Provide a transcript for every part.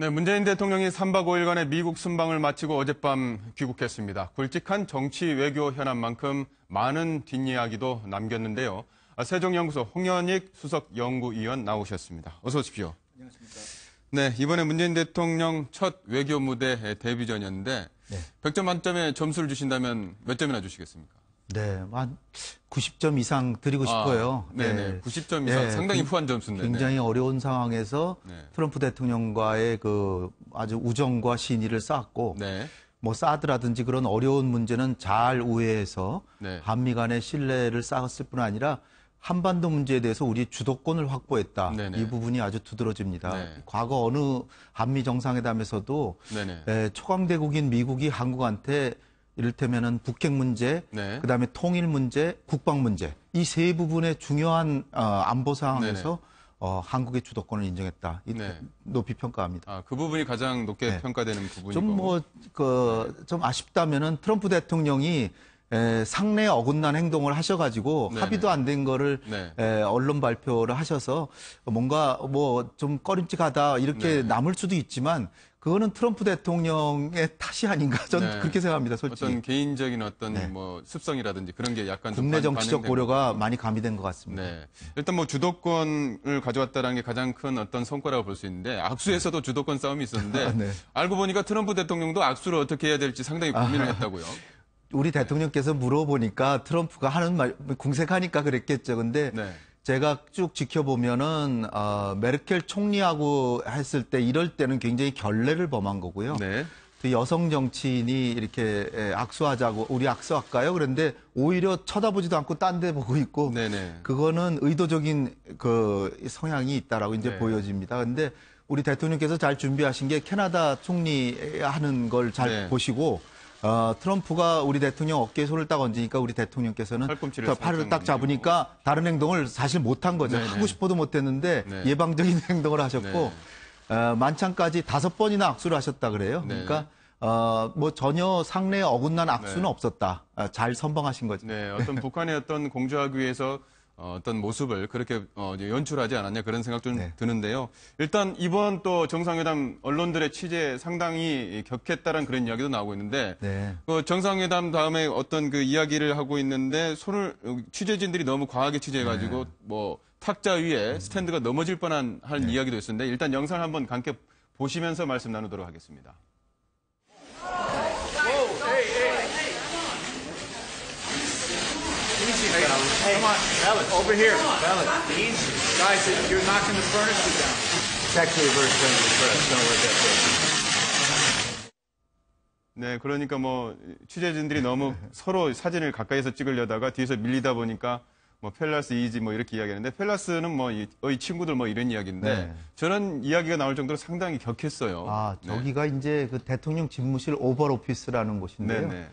네, 문재인 대통령이 3박 5일간의 미국 순방을 마치고 어젯밤 귀국했습니다. 굵직한 정치 외교 현안만큼 많은 뒷이야기도 남겼는데요. 아, 세종연구소 홍현익 수석 연구위원 나오셨습니다. 어서 오십시오. 안녕하십니까. 네, 이번에 문재인 대통령 첫 외교 무대 데뷔전이었는데 네. 100점 만점에 점수를 주신다면 몇 점이나 주시겠습니까? 네, 한 90점 이상 드리고 아, 싶어요. 네, 예. 네. 90점 이상 네, 상당히 그, 후한 점수인데. 굉장히 네. 어려운 상황에서 네. 트럼프 대통령과의 그 아주 우정과 신의를 쌓았고 네. 뭐 사드라든지 그런 어려운 문제는 잘 우회해서 네. 한미 간의 신뢰를 쌓았을 뿐 아니라 한반도 문제에 대해서 우리 주도권을 확보했다. 네네. 네. 이 부분이 아주 두드러집니다. 네. 과거 어느 한미 정상회담에서도 에, 예, 초강대국인 미국이 한국한테 이를테면은 북핵 문제, 네. 그다음에 통일 문제, 국방 문제 이 세 부분의 중요한 어, 안보 상황에서 어, 한국의 주도권을 인정했다. 이, 네. 높이 평가합니다. 아, 그 부분이 가장 높게 네. 평가되는 부분이고. 좀 뭐, 그, 좀 아쉽다면은 트럼프 대통령이 에, 상례 어긋난 행동을 하셔가지고 네네. 합의도 안 된 거를 네. 에, 언론 발표를 하셔서 뭔가 뭐 좀 꺼림칙하다 이렇게 네. 남을 수도 있지만 그거는 트럼프 대통령의 탓이 아닌가 저는 네. 그렇게 생각합니다. 솔직히 어떤 개인적인 어떤 네. 뭐 습성이라든지 그런 게 약간 국내 정치적 고려가 많이 가미된 것 같습니다. 네. 일단 뭐 주도권을 가져왔다는 게 가장 큰 어떤 성과라고 볼 수 있는데 악수에서도 주도권 싸움이 있었는데 아, 네. 알고 보니까 트럼프 대통령도 악수를 어떻게 해야 될지 상당히 고민을 아, 했다고요. 우리 대통령께서 물어보니까 트럼프가 하는 말 궁색하니까 그랬겠죠. 근데 네. 제가 쭉 지켜보면은 어, 메르켈 총리하고 했을 때 이럴 때는 굉장히 결례를 범한 거고요. 네. 그 여성 정치인이 이렇게 예, 악수하자고 우리 악수할까요? 그런데 오히려 쳐다보지도 않고 딴 데 보고 있고 네네. 그거는 의도적인 그 성향이 있다라고 이제 네. 보여집니다. 근데 우리 대통령께서 잘 준비하신 게 캐나다 총리 하는 걸잘 네. 보시고 어, 트럼프가 우리 대통령 어깨에 손을 딱 얹으니까 우리 대통령께서는 팔꿈치를 팔을 딱 잡으니까 다른 행동을 사실 못한 거죠. 네네. 네. 하고 싶어도 못했는데 네 예방적인 행동을 하셨고 네. 어, 만찬까지 다섯 번이나 악수를 하셨다 그래요. 네네. 그러니까 어, 뭐 전혀 상례에 어긋난 악수는 네. 없었다. 아, 잘 선방하신 거죠. 네, 어떤 북한의 어떤 공조하기 위해서 어, 어떤 모습을 그렇게 어, 연출하지 않았냐 그런 생각도 네. 드는데요. 일단 이번 또 정상회담 언론들의 취재 상당히 격했다는 그런 이야기도 나오고 있는데 네. 그 정상회담 다음에 어떤 그 이야기를 하고 있는데 손을 어, 취재진들이 너무 과하게 취재해가지고 네. 뭐 탁자 위에 음. 스탠드가 넘어질 뻔한 할 네. 이야기도 있었는데 일단 영상을 한번 함께 보시면서 말씀 나누도록 하겠습니다. 오, Hey, come on, Alex. Over here. Alex. Easy. Guys, you're knocking the furnaces down. It's actually r v e r s f r n a c e but it's not worth that. 네, 그러니까 뭐 취재진들이 너무 서로 사진을 가까이서 찍으려다가 뒤에서 밀리다 보니까 뭐 펠라스 이지 뭐 이렇게 이야기하는데 펠라스는 뭐 이 친구들 뭐 이런 이야기인데 네. 저는 이야기가 나올 정도로 상당히 격했어요. 아, 네. 저기가 네. 이제 그 대통령 집무실 오버 오피스라는 곳인데요. 네,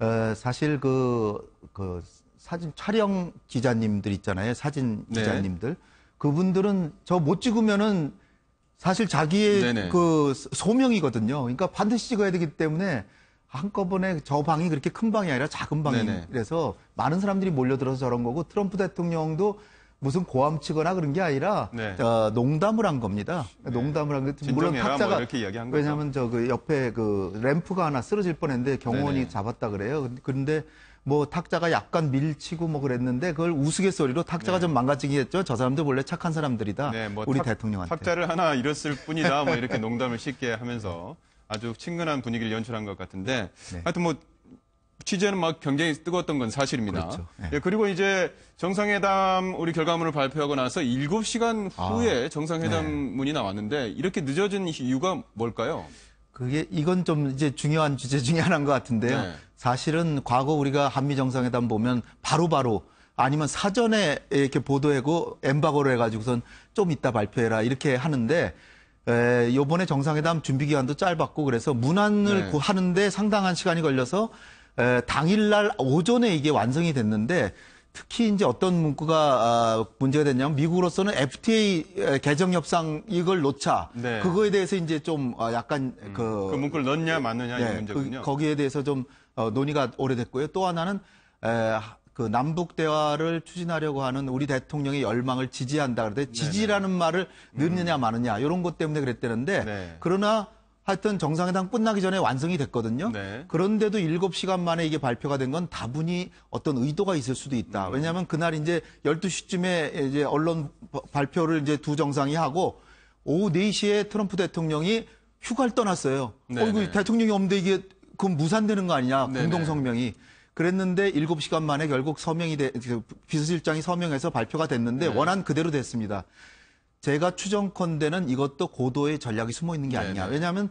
네. 어, 사실 그, 그 사진 촬영 기자님들 있잖아요. 사진 네. 기자님들. 그분들은 저 못 찍으면은 사실 자기의 네네. 그 소명이거든요. 그러니까 반드시 찍어야 되기 때문에 한꺼번에 저 방이 그렇게 큰 방이 아니라 작은 방이래서 많은 사람들이 몰려들어서 저런 거고 트럼프 대통령도 무슨 고함 치거나 그런 게 아니라 네. 어, 농담을 한 겁니다. 네. 농담을 한 게, 물론 탁자가 뭐 이렇게 이야기한 왜냐하면 저 그 옆에 그 램프가 하나 쓰러질 뻔했는데 경호원이 네네. 잡았다 그래요. 그런데 뭐 탁자가 약간 밀치고 뭐 그랬는데 그걸 우스갯소리로 탁자가 네. 좀 망가지겠죠. 저 사람들 원래 착한 사람들이다. 네, 뭐 우리 탁, 대통령한테. 탁자를 하나 잃었을 뿐이다. 뭐 이렇게 농담을 쉽게 하면서 아주 친근한 분위기를 연출한 것 같은데 네. 하여튼 뭐 취재는 막 굉장히 뜨거웠던 건 사실입니다. 그렇죠. 네. 예, 그리고 이제 정상회담 우리 결과문을 발표하고 나서 7시간 후에 아, 정상회담문이 네. 나왔는데 이렇게 늦어진 이유가 뭘까요? 그게 이건 좀 이제 중요한 주제 중에 하나인 것 같은데요. 네. 사실은 과거 우리가 한미 정상회담 보면 바로바로 바로 아니면 사전에 이렇게 보도하고 엠바고로 해가지고선 좀 이따 발표해라 이렇게 하는데 에, 요번에 정상회담 준비 기간도 짧았고 그래서 문안을 네. 하는데 상당한 시간이 걸려서 에, 당일날 오전에 이게 완성이 됐는데 특히 이제 어떤 문구가 아, 문제가 됐냐면 미국으로서는 FTA 개정 협상 이걸 놓자. 네. 그거에 대해서 이제 좀 아, 약간 음, 그, 그 문구를 넣냐 예, 마느냐 네, 이 예, 문제군요. 그, 거기에 대해서 좀 어, 논의가 오래됐고요. 또 하나는 에, 그 남북 대화를 추진하려고 하는 우리 대통령의 열망을 지지한다 그런데 지지라는 말을 넣느냐 음. 마느냐 이런 것 때문에 그랬다는데 네. 그러나 하여튼 정상회담 끝나기 전에 완성이 됐거든요. 네. 그런데도 7시간 만에 이게 발표가 된 건 다분히 어떤 의도가 있을 수도 있다. 음. 왜냐하면 그날 이제 12시쯤에 이제 언론 발표를 이제 두 정상이 하고 오후 4시에 트럼프 대통령이 휴가를 떠났어요. 네, 어, 네. 이거 대통령이 없는데 이게 그건 무산되는 거 아니냐, 네 공동성명이. 네. 그랬는데 7시간 만에 결국 서명이 돼, 그 비서실장이 서명해서 발표가 됐는데 네. 원안 그대로 됐습니다. 제가 추정컨대는 이것도 고도의 전략이 숨어 있는 게 네, 아니냐. 네. 왜냐하면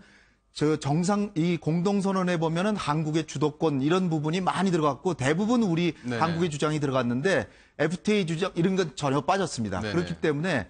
저 정상 이 공동선언에 보면은 한국의 주도권 이런 부분이 많이 들어갔고 대부분 우리 네네. 네. 한국의 주장이 들어갔는데 FTA 주장 이런 건 전혀 빠졌습니다. 네네. 그렇기 때문에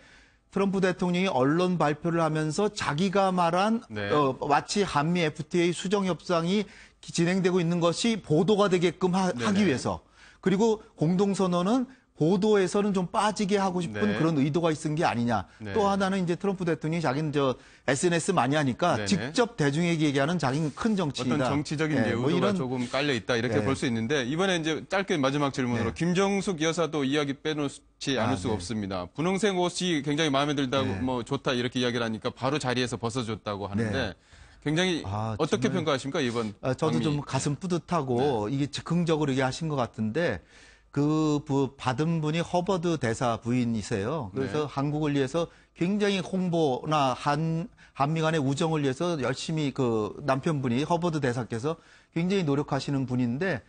트럼프 대통령이 언론 발표를 하면서 자기가 말한 네. 어, 마치 한미 FTA 수정 협상이 진행되고 있는 것이 보도가 되게끔 하, 기 위해서 그리고 공동선언은 보도에서는 좀 빠지게 하고 싶은 네. 그런 의도가 있은 게 아니냐. 네. 또 하나는 이제 트럼프 대통령이 자기는 저 SNS 많이 하니까 네 직접 대중에게 얘기하는 자기는 큰 정치이다. 어떤 정치적인 네. 예, 의도가 뭐 이런... 조금 깔려 있다 이렇게 예. 볼수 있는데 이번에 이제 짧게 마지막 질문으로 네. 김정숙 여사도 이야기 빼놓지 아, 않을 아, 수가 네. 없습니다. 분홍색 옷이 굉장히 마음에 들다고 네. 뭐 좋다 이렇게 이야기를 하니까 바로 자리에서 벗어줬다고 하는데. 굉장히 아, 어떻게 평가하십니까 이번? 아, 저도 방미... 좀 가슴 뿌듯하고 이게 즉흥적으로 얘기 하신 것 같은데 그 받은 분이 허버드 대사 부인이세요. 그래서 네. 한국을 위해서 굉장히 홍보나 한 한미 간의 우정을 위해서 열심히 그 남편분이 허버드 대사께서 굉장히 노력하시는 분인데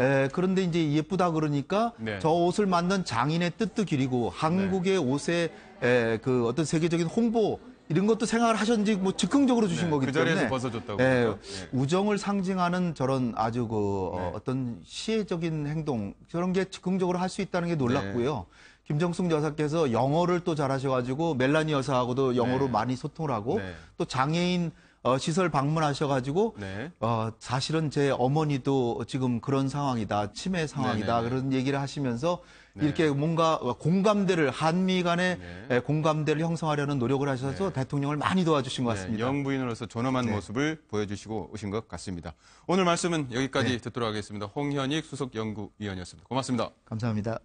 에, 예, 그런데 이제 예쁘다 그러니까 네. 저 옷을 만든 장인의 뜻도 기리고 한국의 네. 옷의 에, 예, 그 어떤 세계적인 홍보 이런 것도 생각을 하셨는지 뭐 즉흥적으로 주신 네, 거기 그 때문에 벗어줬다고 예, 네. 우정을 상징하는 저런 아주 그 어, 네. 어떤 시혜적인 행동 저런 게 즉흥적으로 할 수 있다는 게 놀랍고요. 네. 김정숙 여사께서 영어를 또 잘하셔가지고 멜라니 여사하고도 영어로 네. 많이 소통을 하고 또 장애인 어, 시설 방문하셔가지고 네. 어, 사실은 제 어머니도 지금 그런 상황이다, 치매 상황이다 네네. 네, 네. 그런 얘기를 하시면서 네. 이렇게 뭔가 공감대를 한미 간의 네. 예, 공감대를 형성하려는 노력을 하셔서 네. 대통령을 많이 도와주신 것 같습니다. 영부인으로서 존엄한 모습을 보여주시고 오신 것 같습니다. 오늘 말씀은 여기까지 듣도록 하겠습니다. 홍현익 수석 연구위원이었습니다. 고맙습니다. 감사합니다.